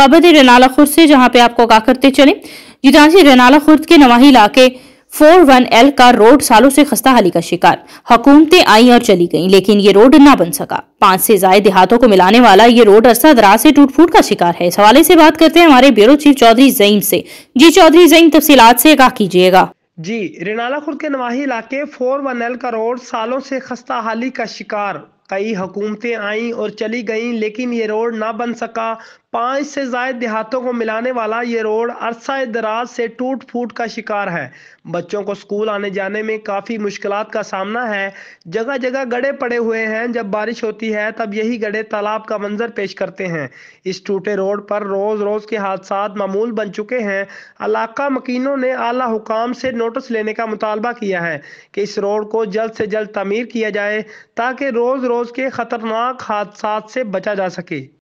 खबर है रनाला खुर्द से जहाँ पे आपको आगा करते चले जिदांसी रनाला खुर्द के नवाही इलाके फोर वन एल का रोड सालों से खस्ता हाली का शिकार हुकूमतें आई और चली गईं लेकिन ये रोड ना बन सका पांच से जायद देहातों को मिलाने वाला ये रोड अरसा दराज से टूट फूट का शिकार है इस हवाले से बात करते हैं हमारे ब्यूरो चीफ चौधरी जईम से जी चौधरी जईम तफसीलात से आगा कीजिएगा जी रिनाला खुर्द के नवाही इलाके फोर वन एल का रोड सालों से खस्ता हाली का शिकार कई हुकूमतें आईं और चली गईं लेकिन ये रोड ना बन सका पाँच से जायद देहातों को मिलाने वाला ये रोड अरसा दराज से टूट फूट का शिकार है बच्चों को स्कूल आने जाने में काफ़ी मुश्किल का सामना है जगह जगह गड्ढे पड़े हुए हैं जब बारिश होती है तब यही गड्ढे तालाब का मंजर पेश करते हैं इस टूटे रोड पर रोज़ रोज़ के हादसा मामूल बन चुके हैं इलाका मकिनों ने आला हुकाम से नोटिस लेने का मुतालबा किया है कि इस रोड को जल्द से जल्द तमीर किया जाए ताकि रोज़ रोज़ रोज़ के ख़तरनाक हादसा से बचा जा सके